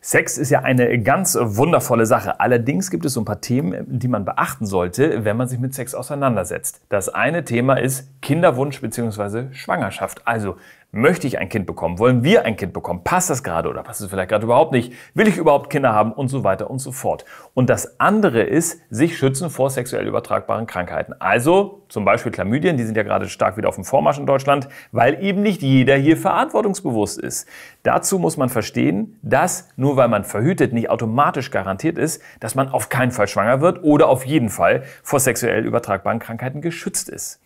Sex ist ja eine ganz wundervolle Sache. Allerdings gibt es so ein paar Themen, die man beachten sollte, wenn man sich mit Sex auseinandersetzt. Das eine Thema ist Kinderwunsch bzw. Schwangerschaft. Also Möchte ich ein Kind bekommen? Wollen wir ein Kind bekommen? Passt das gerade oder passt es vielleicht gerade überhaupt nicht? Will ich überhaupt Kinder haben? Und so weiter und so fort. Und das andere ist, sich schützen vor sexuell übertragbaren Krankheiten. Also zum Beispiel Chlamydien, die sind ja gerade stark wieder auf dem Vormarsch in Deutschland, weil eben nicht jeder hier verantwortungsbewusst ist. Dazu muss man verstehen, dass nur weil man verhütet, nicht automatisch garantiert ist, dass man auf keinen Fall schwanger wird oder auf jeden Fall vor sexuell übertragbaren Krankheiten geschützt ist.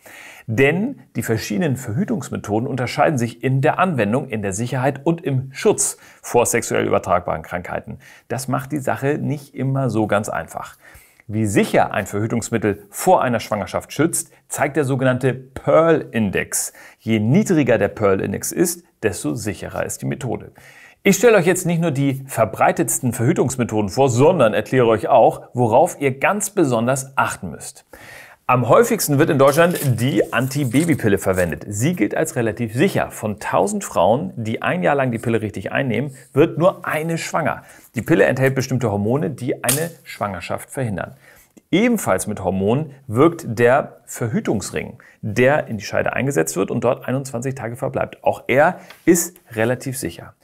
Denn die verschiedenen Verhütungsmethoden unterscheiden sich in der Anwendung, in der Sicherheit und im Schutz vor sexuell übertragbaren Krankheiten. Das macht die Sache nicht immer so ganz einfach. Wie sicher ein Verhütungsmittel vor einer Schwangerschaft schützt, zeigt der sogenannte Pearl-Index. Je niedriger der Pearl-Index ist, desto sicherer ist die Methode. Ich stelle euch jetzt nicht nur die verbreitetsten Verhütungsmethoden vor, sondern erkläre euch auch, worauf ihr ganz besonders achten müsst. Am häufigsten wird in Deutschland die Antibabypille verwendet. Sie gilt als relativ sicher. Von 1000 Frauen, die ein Jahr lang die Pille richtig einnehmen, wird nur eine schwanger. Die Pille enthält bestimmte Hormone, die eine Schwangerschaft verhindern. Ebenfalls mit Hormonen wirkt der Verhütungsring, der in die Scheide eingesetzt wird und dort 21 Tage verbleibt. Auch er ist relativ sicher.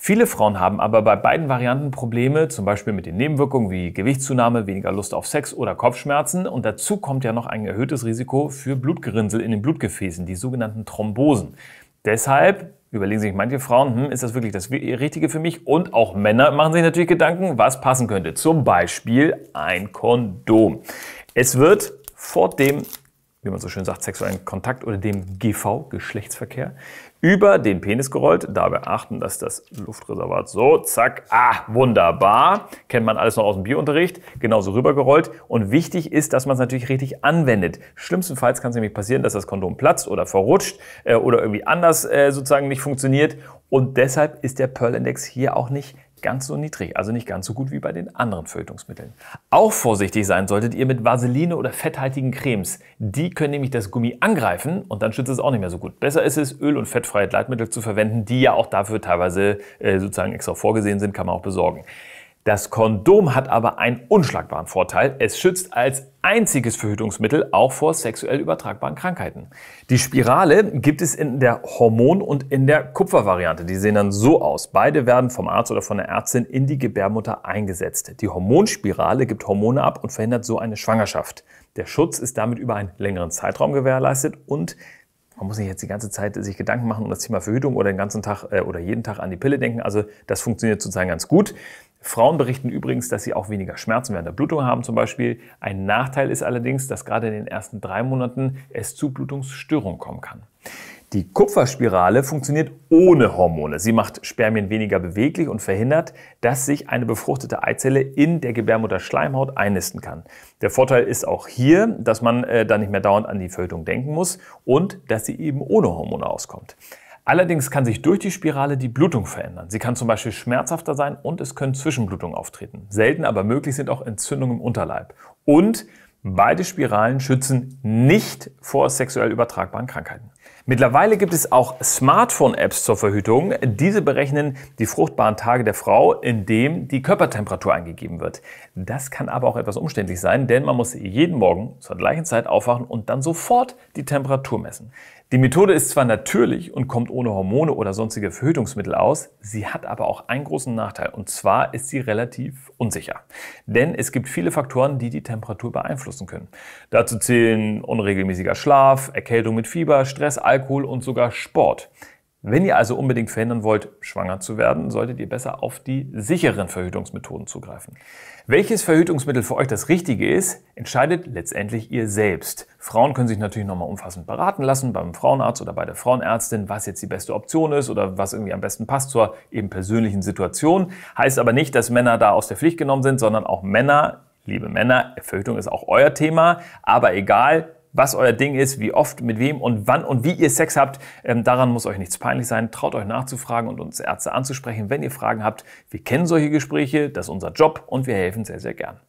Viele Frauen haben aber bei beiden Varianten Probleme, zum Beispiel mit den Nebenwirkungen wie Gewichtszunahme, weniger Lust auf Sex oder Kopfschmerzen. Und dazu kommt ja noch ein erhöhtes Risiko für Blutgerinnsel in den Blutgefäßen, die sogenannten Thrombosen. Deshalb überlegen sich manche Frauen, hm, ist das wirklich das Richtige für mich? Und auch Männer machen sich natürlich Gedanken, was passen könnte. Zum Beispiel ein Kondom. Es wird vor dem wie man so schön sagt, sexuellen Kontakt oder dem GV, Geschlechtsverkehr, über den Penis gerollt. Dabei achten, dass das Luftreservat so, zack, ah, wunderbar. Kennt man alles noch aus dem Biounterricht. Genauso rübergerollt. Und wichtig ist, dass man es natürlich richtig anwendet. Schlimmstenfalls kann es nämlich passieren, dass das Kondom platzt oder verrutscht äh, oder irgendwie anders äh, sozusagen nicht funktioniert. Und deshalb ist der Pearl-Index hier auch nicht ganz so niedrig, also nicht ganz so gut wie bei den anderen Fötungsmitteln. Auch vorsichtig sein solltet ihr mit Vaseline oder fetthaltigen Cremes. Die können nämlich das Gummi angreifen und dann schützt es auch nicht mehr so gut. Besser ist es, Öl- und fettfreie Gleitmittel zu verwenden, die ja auch dafür teilweise äh, sozusagen extra vorgesehen sind, kann man auch besorgen. Das Kondom hat aber einen unschlagbaren Vorteil. Es schützt als einziges Verhütungsmittel auch vor sexuell übertragbaren Krankheiten. Die Spirale gibt es in der Hormon- und in der Kupfervariante. Die sehen dann so aus. Beide werden vom Arzt oder von der Ärztin in die Gebärmutter eingesetzt. Die Hormonspirale gibt Hormone ab und verhindert so eine Schwangerschaft. Der Schutz ist damit über einen längeren Zeitraum gewährleistet und man muss sich jetzt die ganze Zeit sich Gedanken machen um das Thema Verhütung oder den ganzen Tag äh, oder jeden Tag an die Pille denken. Also das funktioniert sozusagen ganz gut. Frauen berichten übrigens, dass sie auch weniger Schmerzen während der Blutung haben zum Beispiel. Ein Nachteil ist allerdings, dass gerade in den ersten drei Monaten es zu Blutungsstörungen kommen kann. Die Kupferspirale funktioniert ohne Hormone. Sie macht Spermien weniger beweglich und verhindert, dass sich eine befruchtete Eizelle in der Gebärmutter Schleimhaut einnisten kann. Der Vorteil ist auch hier, dass man äh, da nicht mehr dauernd an die Verhütung denken muss und dass sie eben ohne Hormone auskommt. Allerdings kann sich durch die Spirale die Blutung verändern. Sie kann zum Beispiel schmerzhafter sein und es können Zwischenblutungen auftreten. Selten, aber möglich sind auch Entzündungen im Unterleib. Und beide Spiralen schützen nicht vor sexuell übertragbaren Krankheiten. Mittlerweile gibt es auch Smartphone-Apps zur Verhütung. Diese berechnen die fruchtbaren Tage der Frau, indem die Körpertemperatur eingegeben wird. Das kann aber auch etwas umständlich sein, denn man muss jeden Morgen zur gleichen Zeit aufwachen und dann sofort die Temperatur messen. Die Methode ist zwar natürlich und kommt ohne Hormone oder sonstige Verhütungsmittel aus, sie hat aber auch einen großen Nachteil und zwar ist sie relativ unsicher. Denn es gibt viele Faktoren, die die Temperatur beeinflussen können. Dazu zählen unregelmäßiger Schlaf, Erkältung mit Fieber, Stress, Alkohol und sogar Sport. Wenn ihr also unbedingt verhindern wollt, schwanger zu werden, solltet ihr besser auf die sicheren Verhütungsmethoden zugreifen. Welches Verhütungsmittel für euch das richtige ist, entscheidet letztendlich ihr selbst. Frauen können sich natürlich nochmal umfassend beraten lassen beim Frauenarzt oder bei der Frauenärztin, was jetzt die beste Option ist oder was irgendwie am besten passt zur eben persönlichen Situation. Heißt aber nicht, dass Männer da aus der Pflicht genommen sind, sondern auch Männer, liebe Männer, Verhütung ist auch euer Thema, aber egal, was euer Ding ist, wie oft, mit wem und wann und wie ihr Sex habt. Ähm, daran muss euch nichts peinlich sein. Traut euch nachzufragen und uns Ärzte anzusprechen, wenn ihr Fragen habt. Wir kennen solche Gespräche, das ist unser Job und wir helfen sehr, sehr gern.